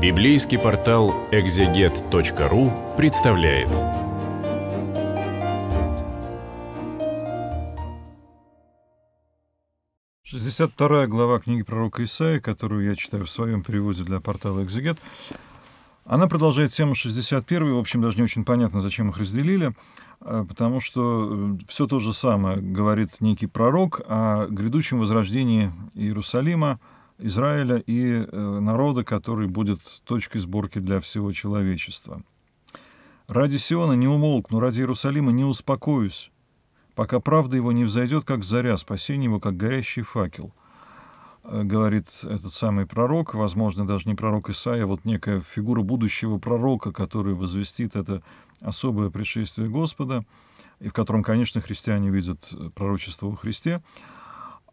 Библейский портал экзегет.ру представляет. Шестьдесят вторая глава книги пророка Исаи, которую я читаю в своем переводе для портала «Экзегет», она продолжает тему 61, в общем, даже не очень понятно, зачем их разделили, а, потому что э, все то же самое говорит некий пророк о грядущем возрождении Иерусалима, Израиля и э, народа, который будет точкой сборки для всего человечества. Ради Сиона не умолкну, ради Иерусалима не успокоюсь, пока правда его не взойдет, как заря, спасение его, как горящий факел. Э, говорит этот самый пророк, возможно, даже не пророк Исаия, а вот некая фигура будущего пророка, который возвестит это особое пришествие Господа, и в котором, конечно, христиане видят пророчество во Христе –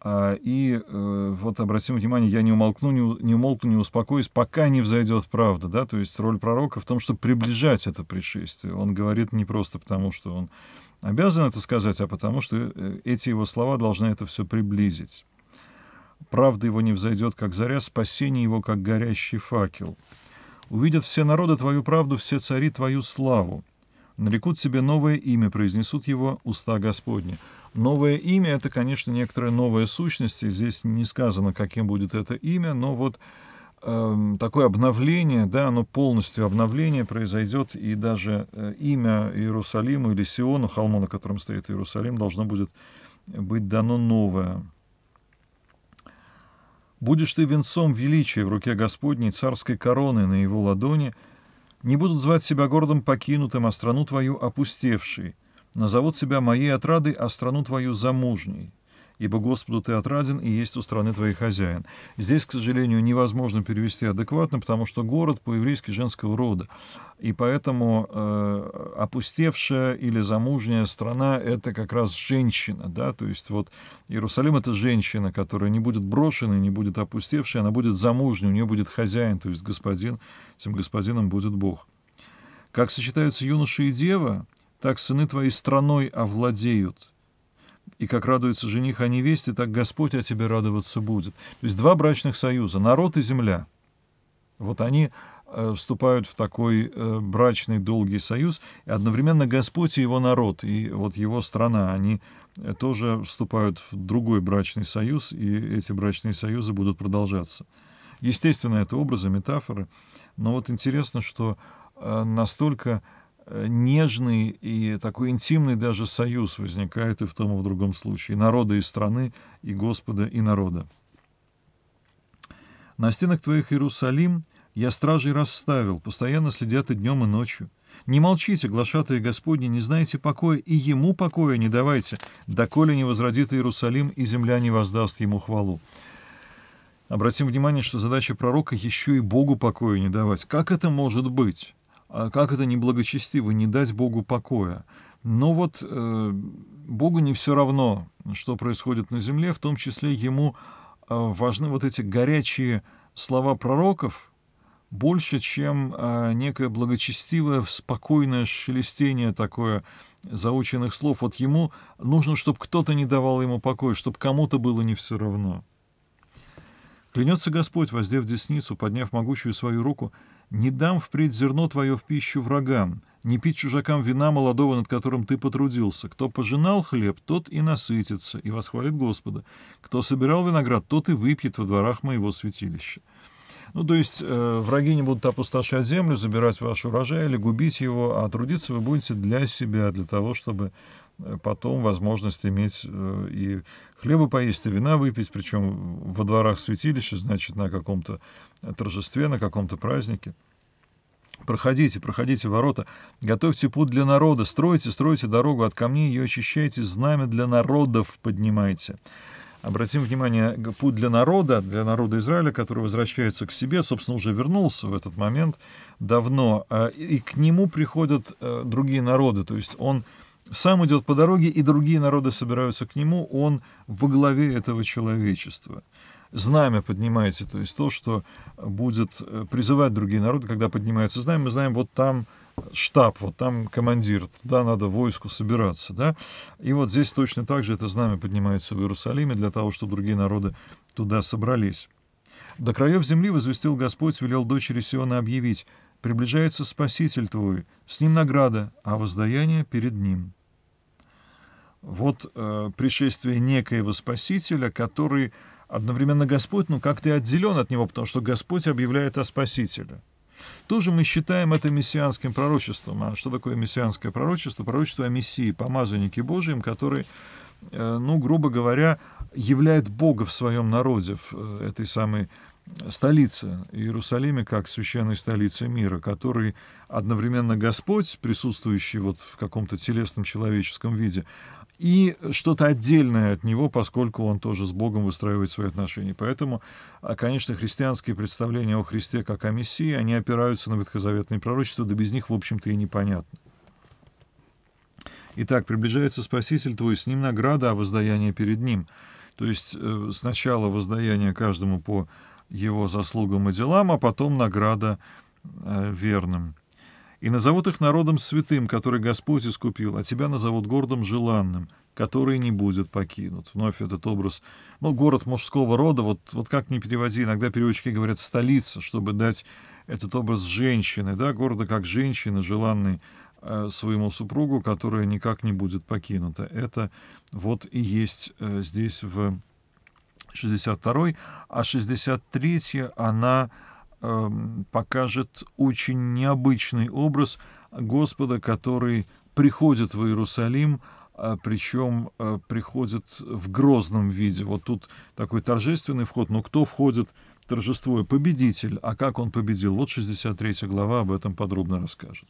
а, и э, вот обратим внимание, я не умолкну, не, не умолкну, не успокоюсь, пока не взойдет правда. Да? То есть роль пророка в том, чтобы приближать это пришествие. Он говорит не просто потому, что он обязан это сказать, а потому что э, эти его слова должны это все приблизить. Правда его не взойдет, как заря, спасение его, как горящий факел. Увидят все народы твою правду, все цари твою славу. Нарекут себе новое имя, произнесут его уста Господни. Новое имя — это, конечно, некоторая новая сущность, и здесь не сказано, каким будет это имя, но вот э, такое обновление, да, оно полностью обновление произойдет, и даже э, имя Иерусалима или Сиону, холму, на котором стоит Иерусалим, должно будет быть дано новое. «Будешь ты венцом величия в руке Господней, царской короны на его ладони, не будут звать себя городом покинутым, а страну твою опустевшей» назовут себя моей отрадой, а страну твою замужней. Ибо Господу ты отраден, и есть у страны твоей хозяин. Здесь, к сожалению, невозможно перевести адекватно, потому что город по-еврейски женского рода. И поэтому э, опустевшая или замужняя страна — это как раз женщина, да, то есть вот Иерусалим — это женщина, которая не будет брошена, не будет опустевшей, она будет замужней, у нее будет хозяин, то есть господин, этим господином будет Бог. Как сочетаются юноша и дева — так сыны твои страной овладеют. И как радуется жених о невесте, так Господь о тебе радоваться будет. То есть два брачных союза, народ и земля. Вот они э, вступают в такой э, брачный долгий союз, и одновременно Господь и его народ, и вот его страна, они э, тоже вступают в другой брачный союз, и эти брачные союзы будут продолжаться. Естественно, это образы, метафоры, но вот интересно, что настолько Э, нежный и такой интимный даже союз возникает и в том, и в другом случае. И народа, и страны, и Господа, и народа. На стенах твоих Иерусалим я стражей расставил, постоянно следят и днем, и ночью. Не молчите, глашатые Господни, не знаете покоя, и ему покоя не давайте, доколе не возродит Иерусалим, и земля не воздаст ему хвалу. Обратим внимание, что задача пророка еще и Богу покоя не давать. Как это может быть? А как это неблагочестиво, не дать Богу покоя. Но вот э, Богу не все равно, что происходит на земле, в том числе ему э, важны вот эти горячие слова пророков, больше, чем э, некое благочестивое, спокойное шелестение такое заученных слов. Вот ему нужно, чтобы кто-то не давал ему покоя, чтобы кому-то было не все равно. Клянется Господь, воздев десницу, подняв могучую свою руку — не дам впредь зерно твое в пищу врагам, не пить чужакам вина молодого, над которым ты потрудился. Кто пожинал хлеб, тот и насытится, и восхвалит Господа. Кто собирал виноград, тот и выпьет во дворах моего святилища». Ну, то есть э, враги не будут опустошать землю, забирать ваш урожай или губить его, а трудиться вы будете для себя, для того, чтобы потом возможность иметь э, и хлеба поесть, и вина выпить, причем во дворах святилища, значит, на каком-то торжестве, на каком-то празднике. Проходите, проходите ворота, готовьте путь для народа, стройте, стройте дорогу от камней, ее очищайте, знамя для народов поднимайте. Обратим внимание, путь для народа, для народа Израиля, который возвращается к себе, собственно, уже вернулся в этот момент давно, а, и к нему приходят э, другие народы, то есть он сам идет по дороге, и другие народы собираются к нему, он во главе этого человечества. Знамя поднимается, то есть то, что будет э, призывать другие народы, когда поднимается знамя, мы знаем, вот там штаб, вот там командир, туда надо войску собираться, да, и вот здесь точно так же это знамя поднимается в Иерусалиме для того, чтобы другие народы туда собрались. До краев земли возвестил Господь, велел дочери Сиона объявить – Приближается Спаситель твой, с ним награда, а воздаяние перед ним». Вот э, пришествие некоего Спасителя, который одновременно Господь, но ну, как-то и отделен от него, потому что Господь объявляет о Спасителе. Тоже мы считаем это мессианским пророчеством. А что такое мессианское пророчество? Пророчество о Мессии, помазаннике Божьем, который, э, ну, грубо говоря, являет Бога в своем народе, в э, этой самой столице Иерусалиме как священная столица мира, который одновременно Господь, присутствующий вот в каком-то телесном человеческом виде, и что-то отдельное от него, поскольку он тоже с Богом выстраивает свои отношения. Поэтому, а, конечно, христианские представления о Христе как о Мессии, они опираются на ветхозаветные пророчества, да без них, в общем-то, и непонятно. Итак, приближается Спаситель твой, с ним награда, а воздаяние перед ним. То есть э, сначала воздаяние каждому по его заслугам и делам, а потом награда э, верным. И назовут их народом святым, который Господь искупил, а тебя назовут городом желанным, который не будет покинут. Вновь этот образ, ну, город мужского рода, вот, вот как ни переводи, иногда переводчики говорят «столица», чтобы дать этот образ женщины, да, города как женщины, желанной э, своему супругу, которая никак не будет покинута. Это вот и есть э, здесь в 62-й, а 63-я она э, покажет очень необычный образ Господа, который приходит в Иерусалим, э, причем э, приходит в грозном виде. Вот тут такой торжественный вход, но кто входит, торжествуя? Победитель. А как он победил? Вот 63 глава об этом подробно расскажет.